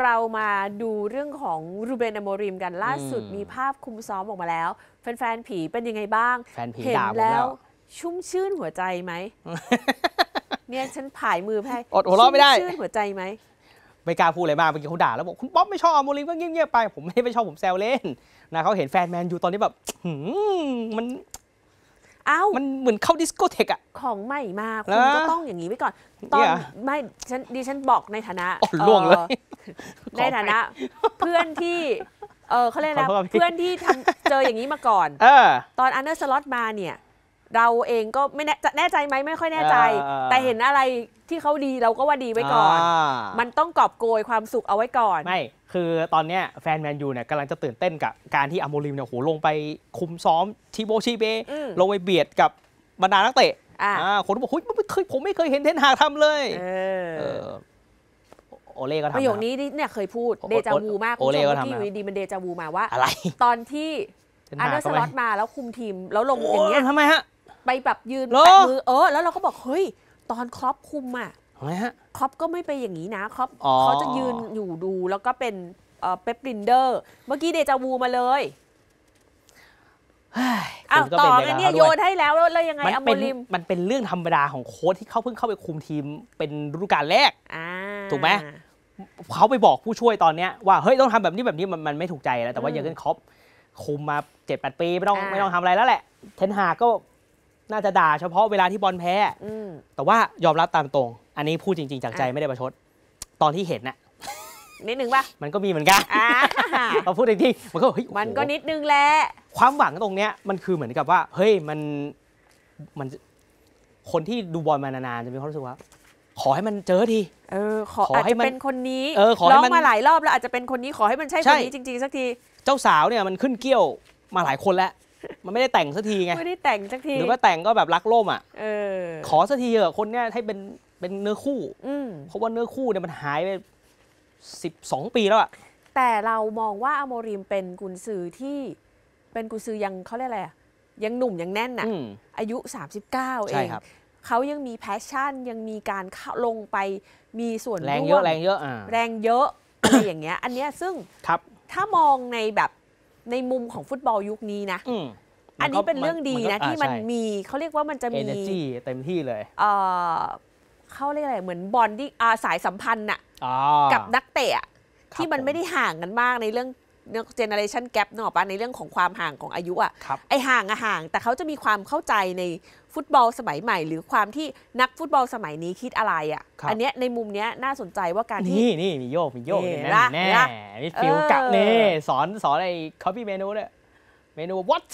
เรามาดูเรื่องของรูเบนอโมริมกันล่าสุดมีภาพคุมซ้อมออกมาแล้ว แฟนๆผีเป็นยังไงบ้าง แฟนผีเห็นแล้ว ชุ่มชื่นหัวใจไหม เนี่ยฉันผายมือให้อดหัวเราะไม่ได้ ชุ่มชื่นหัวใจไหมไม่กล้าพูดอะไรมากเมื่อกี้เขาด่าแล้วบอก คุณป๊อปไม่ชอบโมริมก็เงียบๆไป ผมไม่ไปชอบผมแซวเล่นนะเขาเห็นแฟนแมนอยู่ตอนนี้แบบมันอ้ามันเหมือนเข้าดิสโกเทกอะของใหม่มาคุณก็ต้องอย่างนี้ไว้ก่อนตอน Yeah ไม่ฉันดิฉันบอกในฐานะอ๋อล่วงเลยในฐานะ เพื่อนที่เออเขาเรียกนะเพื่อนที่ทำเจออย่างนี้มาก่อน เออตอนอันเดอร์สล็อตมาเนี่ย เราเองก็ไม่แน่จะแน่ใจไหมไม่ค่อยแน่ใจ แต่เห็นอะไรที่เขาดีเราก็ว่าดีไว้ก่อน มันต้องกอบโกยความสุขเอาไว้ก่อนไม่คือตอนนี้แฟนแมนยูเนี่ยกำลังจะตื่นเต้นกับ การที่อโมริมเนี่ยโห ลงไปคุมซ้อมทีโบชีเบลงไปเบียดกับบรรดานักเตะคนบอกเฮ้ยไม่เคยผมไม่เคยเห็นเทนฮากทำเลยโอเล่ก็ทำประโยคนี้เนี่ยเคยพูดเดจาวูมากคุณผู้ชที่อยู่ดีมันเดจาวูมาว่าอะไร ตอนที่อันเดอร์สล็อตมาแล้วคุมทีม แล้วลงอย่างเงี้ยทำไมฮะไปแบบยืนแบะมือเออแล้วเราก็บอก เฮ้ย ตอนครอปคุมอ่ะไมฮะคอปก็ไม่ไปอย่างนี้นะคอปเขาจะยืนอยู่ดูแล้วก็เป็นเปปรินเดอร์เมื่อกี้เดจาวูมาเลยอ้าวต่อเนี่ยโยนให้แล้วแล้วยังไงอมริมมันเป็นเรื่องธรรมดาของโค้ชที่เขาเพิ่งเข้าไปคุมทีมเป็นฤดูกาลแรกถูกไหมเขาไปบอกผู้ช่วยตอนเนี้ยว่าเฮ้ยต้องทำแบบนี้แบบนี้มันมันไม่ถูกใจแล้วแต่ว่าเยอางเกนคอปคุมมาเจ็ดแปดปีไม่ต้องไม่ต้องทำอะไรแล้วแหละเทนฮาก็น่าจะด่าเฉพาะเวลาที่บอลแพ้ แต่ว่ายอมรับตามตรง อันนี้พูดจริง ๆ จากใจไม่ได้ประชด ตอนที่เห็นน่ะ นิดนึงปะมันก็มีเหมือนกันมาพูดจริงๆมันก็เฮ้ยมันก็นิดนึงแหละ ความหวังตรงเนี้ยมันคือเหมือนกับว่า เฮ้ยมันมันคนที่ดูบอลมานานๆจะมีความรู้สึกว่า ขอให้มันเจอทีเออ ขออาจจนเป็นคนนี้ห้อนมาหลายรอบแล้วอาจจะเป็นคนนี้ ขอให้มันใช่คนนี้จริงๆสักที เจ้าสาวเนี่ยมันขึ้นเกี้ยวมาหลายคนแล้วมันไม่ได้แต่งสักทีไงไม่ได้แต่งสักที หรือว่าแต่งก็แบบรักล่มอ่ะขอสักทีเถอะคนเนี้ยให้เป็นเป็นเนื้อคู่เพราะว่าเนื้อคู่เนี่ยมันหายไปสิบสองปีแล้วอ่ะแต่เรามองว่าอโมริมเป็นกุนซือที่เป็นกุนซือยังเขาเรียกอะไรยังหนุ่มยังแน่นอ่ะอายุสสามิบเก้าเองเขายังมีแพชชั่นยังมีการลงไปมีส่วนแรงเยอะแรงเยอะแรงเยอะอะไรอย่างเงี้ยอันเนี้ยซึ่งถ้ามองในแบบในมุมของฟุตบอลยุคนี้นะ อันนี้เป็นเรื่องดีนะ ที่มันมีเขาเรียกว่ามันจะมีเนจีเต็มที่เลย เขาเรียกอะไร เหมือนบอลที่สายสัมพันธ์น่ะกับนักเตะที่มันไม่ได้ห่างกันมากในเรื่องเจเนอเรชันแกรเนาะปะในเรื่องของความห่างของอายุอะ่ะไอห่างอะห่าง แต่เขาจะมีความเข้าใจในฟุตบอลสมัยใหม่ หรือความที่นักฟุตบอลสมัยนี้คิดอะไรอะ่ะอันเนี้ยในมุมเนี้ยน่าสนใจว่าการที่นี่นี่มีโยกมีโยกแน่แน่มีฟิลกับเน่สอนสอนไรคคพปี้เมนูเนี่ยเมนู what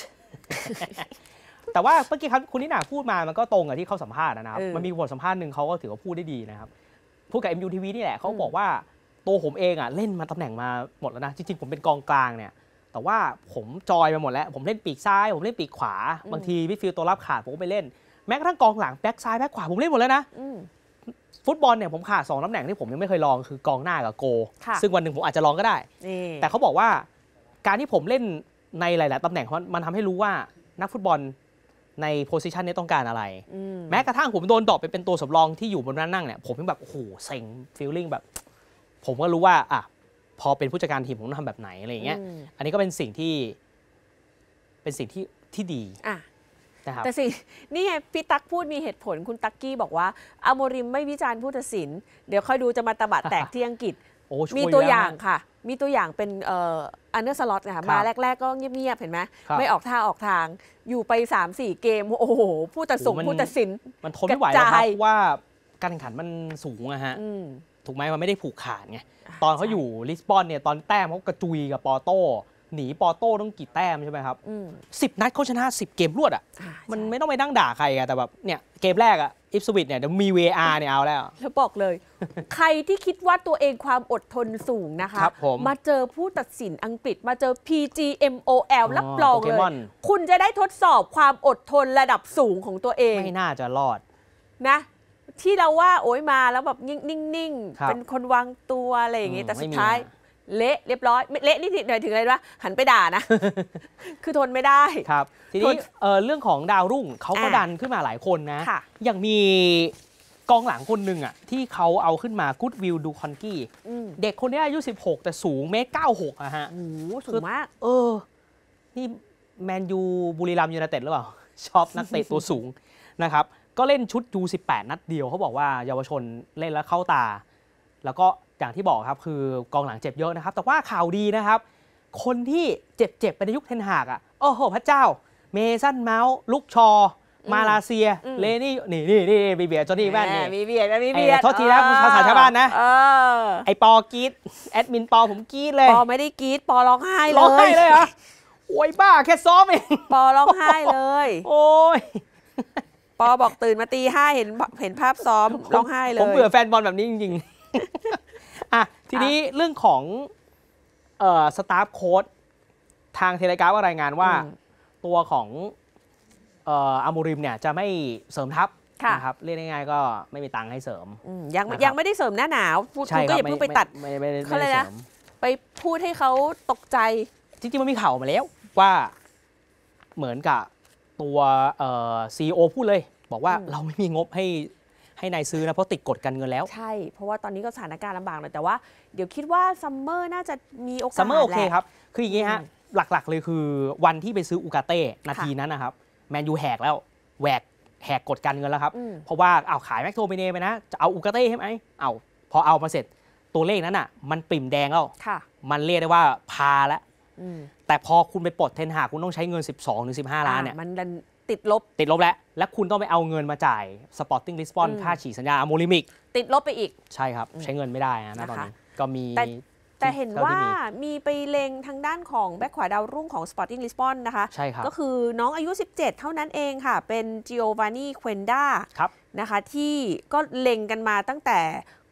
แต่ว่าเมื่อกี้ครับคุณนิหนาพูดมามันก็ตรงกับที่เขาสัมภาษณ์นะครับมันมีบทสัมภาษณ์หนึ่งเขาก็ถือว่าพูดได้ดีนะครับพูดกับ MUTV นี่แหละเขาบอกว่าตัวผมเองอ่ะเล่นมาตำแหน่งมาหมดแล้วนะ จริงๆ ผมเป็นกองกลางเนี่ย แต่ว่าผมจอยมาหมดแล้ว ผมเล่นปีกซ้ายผมเล่นปีกขวาบางทีวิฟิลตัวรับขาดผมก็ไปเล่น แม้กระทั่งกองหลังแบ็กซ้ายแบ็กขวาผมเล่นหมดแล้วนะฟุตบอลเนี่ยผมขาดสองตำแหน่งที่ผมยังไม่เคยลองคือกองหน้ากับโก ซึ่งวันหนึ่งผมอาจจะลองก็ได้แต่เขาบอกว่าการที่ผมเล่นในหลาย ๆตำแหน่งมันทำให้รู้ว่านักฟุตบอลในโพสิชันนี้ต้องการอะไร แม้กระทั่งผมโดนดรอปไปเป็นตัวสำรองที่อยู่บนนันนั่งเนี่ยผมยังแบบโอ้โหเซ็งฟีลลิ่งแบบผมก็รู้ว่าอ่ะพอเป็นผู้จัดการทีมผมต้องทำแบบไหนอะไรอย่างเงี้ย อันนี้ก็เป็นสิ่งที่ เป็นสิ่งที่ที่ดีอ่ะนะครับแต่สิ่งนี่ไงพี่ตั๊กพูดมีเหตุผลคุณตั๊กกี้บอกว่าอโมริมไม่วิจารณ์ผู้ตัดสิน เดี๋ยวค่อยดูจะมาตะบะแตกที่อังกฤษมีตัวอย่างค่ะ มีตัวอย่างเป็นอันเนอร์สล็อตนะคะมาแรกๆก็เงียบๆ เห็นไหม ไม่ออกท่าออกทาง อยู่ไป3-4เกม โอ้โหผู้ตัดสินผู้ตัดสิน มันทนไม่ไหวแล้วครับว่าการแข่งขันมันสูงอะฮะถูกไหมมันไม่ได้ผูกขาดไง ตอนเขาอยู่ลิสบอนเนี่ยตอนแต้มเขากระจุยกับปอโต้หนีปอโต้ต้องกี่แต้มใช่ไหมครับสิบนัดเขาชนะสิบเกมรวดอ่ะมันไม่ต้องไปนั่งด่าใครอะแต่แบบเนี่ยเกมแรกอ่ะอิฟสวิตเนี่ยเดี๋ยวมี VR เนี่ยเอาแล้วแล้วบอกเลย ใครที่คิดว่าตัวเองความอดทนสูงนะคะคมมาเจอผู้ตัดสินอังกฤษ มาเจอ PGMOL รับรองเลยคุณจะได้ทดสอบความอดทนระดับสูงของตัวเองไม่น่าจะรอด นะที่เราว่าโอ้ยมาแล้วแบบ นิ่งๆ เป็นคนวางตัวอะไรอย่างงี้แต่สุดท้าย เละเรียบร้อยเละนี่หน่อยถึงอะไรวะหันไปด่านะ คือทนไม่ได้ครับ ทีนี้เรื่องของดาวรุ่งเขาก็ดันขึ้นมาหลายคนนะอย่างมีกองหลังคนหนึ่งอ่ะที่เขาเอาขึ้นมากูดวิลดูคอนกี้เด็กคนนี้อายุ 16 แต่สูงเมตรเก้าหกอะฮะ โอ้สูงมากเออนี่ แมนยูบุรีรัมยูไนเต็ดหรือเปล่าชอบนักเตะตัวสูงนะครับก็เล่นชุดยู1 8 นัดเดียวเขาบอกว่าเยาวชนเล่นแล้วเข้าตา แล้วก็อย่างที่บอกครับคือกองหลังเจ็บเยอะนะครับ แต่ว่าข่าวดีนะครับ คนที่เจ็บๆไปในยุคเทนหากอ่ะโอ้โหพระเจ้า เมสันเมาส์ลุกชอมาลาเซียเลนี่นี่นี่นี่บีเบียจอนี่แว่นนี่บีเบียบีเบียโทษทีนะภาษาชาวบ้านนะไอปอกีดแอดมินปอผมกีดเลยปอไม่ได้กีดปอร้องไห้เลยร้องไห้เลยเหรอโอ้ยบ้าแค่ซ้อมเองปอร้องไห้เลย โอ้ยปอบอกตื่นมาตีห้าเห็นเห็นภาพซ้อมร้องไห้เลย ผมเบื่อแฟนบอลแบบนี้จริงๆอ่ะทีนี้เรื่องของ เอ่อสตาฟโค้ดทางเทเลกราฟรายงานว่า ตัวของ เอ่ออามูริมเนี่ยจะไม่เสริมทัพนะครับ เรียกง่าย ๆ ก็ไม่มีตังค์ให้เสริมยังยังไม่ได้เสริมหน้าหนาวพูดก็อย่าเพิ่งไปตัดเขาเลยนะไปพูดให้เขาตกใจจริงๆมันมีข่าวมาแล้ว ว่าเหมือนกับตัวซีโอพูดเลย บอกว่าเราไม่มีงบให้ให้นายซื้อนะ เพราะติดกฎการเงินแล้ว ใช่ เพราะว่าตอนนี้ก็สถานการณ์ลำบากเลยแต่ว่าเดี๋ยวคิดว่าซัมเมอร์น่าจะมีโอกาสซัมเมอร์โอเคครับคืออย่างนี้ฮะ หลักๆเลยคือวันที่ไปซื้ออูกาเต้ นาทีนั้นนะครับ แมนยูแหกแล้ว แหวกแหกกฎการเงินแล้วครับ เพราะว่าเอาขายแม็กโทเมเนไปนะ จะเอาอูกาเต้ใช่ไหมเอาพอเอามาเสร็จตัวเลขนั้นอ่ะมันปริ่มแดงแล้วมันเรียกได้ว่าพาแล้วแต่พอคุณไปปลดเทนหาคุณต้องใช้เงิน 12ถึง15 ล้านเนี่ยมันติดลบติดลบแล้ว และคุณต้องไปเอาเงินมาจ่ายสปอร์ติ้งลิสปอนค่าฉีดสัญญา อโมลิมิกติดลบไปอีกใช่ครับ ใช้เงินไม่ได้นะตอนนี้ ก็มี แต่เห็นว่ามีไปเลงทางด้านของแบ็คขวาดาวรุ่ง ของ Sporting Lisbon นะคะใช่ครับก็คือน้องอายุ 17 เท่านั้นเองค่ะ เป็น Giovanni q u e n d a นะคะที่ก็เลงกันมาตั้งแต่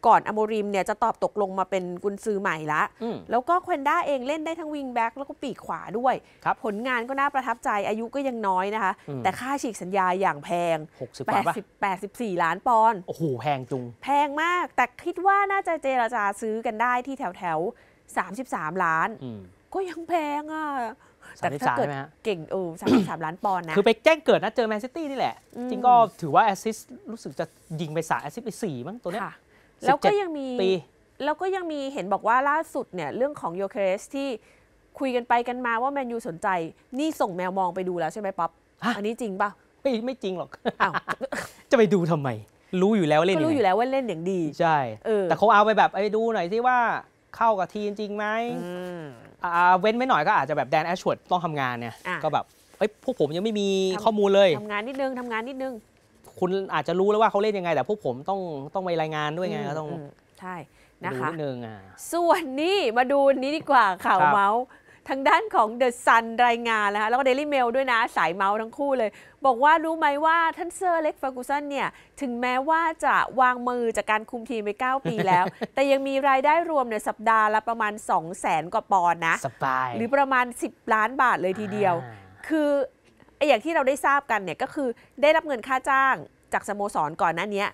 ก่อนอโมริมเนี่ยจะตอบตกลงมาเป็นกุนซือใหม่ละ แล้วก็ควนด้าเองเล่นได้ทั้งวิงแบ็กแล้วก็ปีกขวาด้วย ผลงานก็น่าประทับใจอายุก็ยังน้อยนะคะ แต่ค่าฉีกสัญญาอย่างแพง6 8 4 ล้านปอนด์ โอ้โห แพงจุง แพงมากแต่คิดว่าน่าจะเจรจาซื้อกันได้ที่แถวแถว33 ล้าน ก็ยังแพงอ่ะแต่ถ้าเกิดเก่งเออสามสามล้านปอนด์นะ คือไปแจ้งเกิดนะเจอแมนซิตี้นี่แหละ จริงก็ถือว่าแอสซิสรู้สึกจะยิงไปสามแอสซิสไปสี่มั้งตัวเนี้ยแล้วก็ยังมีแล้วก็ยังมีเห็นบอกว่าล่าสุดเนี่ย เรื่องของโยเคเรสที่คุยกันไปกันมาว่าแมนยูสนใจ นี่ส่งแมวมองไปดูแล้วใช่ไหมป๊อปอันนี้จริงป่ะไม่ไม่จริงหรอกอจะไปดูทำไม รู้อยู่แล้วเล่นก็รู้อยู่แล้วว่าเล่นอย่างดี ใช่แต่เขาเอาไปแบบไปดูหน่อยสิว่าเข้ากับทีมจริงไหม เว้นไม่หน่อยก็อาจจะแบบแดนแอชวดต้องทำงานเนี่ยก็แบบเอ้ยพวกผมยังไม่มีข้อมูลเลยทำงานนิดนึงทำงานนิดนึงคุณอาจจะรู้แล้วว่าเขาเล่นยังไง แต่พวกผมต้องต้องไปรายงานด้วยไงก็ต้องใช่นะคะดนึงอ่ะส่วนนี้มาดูนี้ดีกว่าข่าวเมาส์ ทางด้านของเดอะซันรายงานแ้วคะแล้วก็เดลี่เมลด้วยนะสายเมาส์ทั้งคู่เลย บอกว่ารู้ไหมว่าท่านเซอร์เล็กฟากูสันเนี่ย ถึงแม้ว่าจะวางมือจากการคุมทีมไป 9 ปีแล้ว แต่ยังมีรายได้รวมในสัปดาห์ละประมาณ 2 0 0แสนกว่าปอนด์นะสบายหรือประมาณ 10 ล้านบาทเลยทีเดียวคือไอ้อย่างที่เราได้ทราบกันเนี่ยก็คือได้รับเงินค่าจ้างจากสโมสรก่อนหน้านี้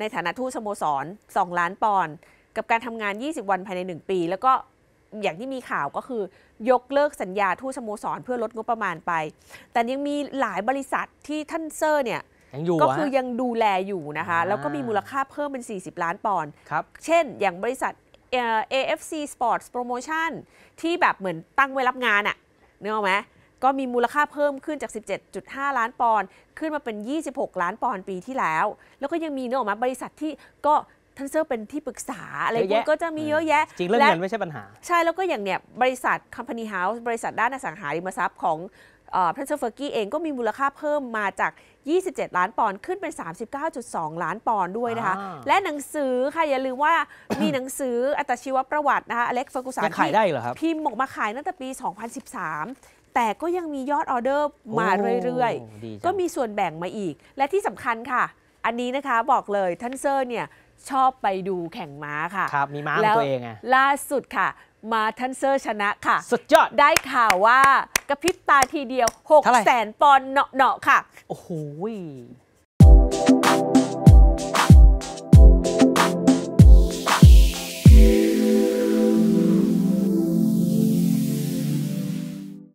ในฐานะทูตสโมสร2 ล้านปอนด์กับการทำงาน 20 วันภายใน 1 ปี แล้วก็อย่างที่มีข่าวก็คือยกเลิกสัญญาทูตสโมสรเพื่อลดงบประมาณไป แต่ยังมีหลายบริษัทที่ท่านเซอร์เนี่ยก็คือยังดูแลอยู่นะคะแล้วก็มีมูลค่าเพิ่มเป็น 40 ล้านปอนด์เช่น อย่างบริษัท AFC Sports Promotion ที่แบบเหมือนตั้งไว้รับงานอะนึกออกไหมก็มีมูลค่าเพิ่มขึ้นจาก 17.5 ล้านปอนด์ขึ้นมาเป็น 26 ล้านปอนด์ปีที่แล้ว แล้วก็ยังมีเนออกมาบริษัทที่ก็ท่านเซอร์เป็นที่ปรึกษาอะไรพวกก็จะมีเยอะแยะจริงเรื่องเงินไม่ใช่ปัญหา ใช่แล้วก็อย่างเนี้ยบริษัทคัมพานีเฮาส์บริษัทด้านอสังหาริมทรัพย์ของท่านเซอร์เฟอร์กี้เองก็มีมูลค่าเพิ่มมาจาก 27 ล้านปอนด์ขึ้นเป็น 39.2 ล้านปอนด์ด้วยนะคะและหนังสือค่ะอย่าลืมว่ามีหนังสืออัตชีวประวัตินะคะอเล็กเฟอร์กูสันที่พิมพ์ออกมาขายตั้งแต่ปี 2013แต่ก็ยังมียอดออเดอร์มาเรื่อยๆ ก็มีส่วนแบ่งมาอีก และที่สำคัญค่ะ อันนี้นะคะบอกเลยท่านเซอร์เนี่ย ชอบไปดูแข่งม้าค่ะ ครับ มีม้าตัวเองไงล่าสุดค่ะ มาท่านเซอร์ชนะค่ะ สุดยอด ได้ข่าวว่ากระพริบตาทีเดียว 6 0 0แสนปอนด์เนาะๆ ค่ะ โอ้โห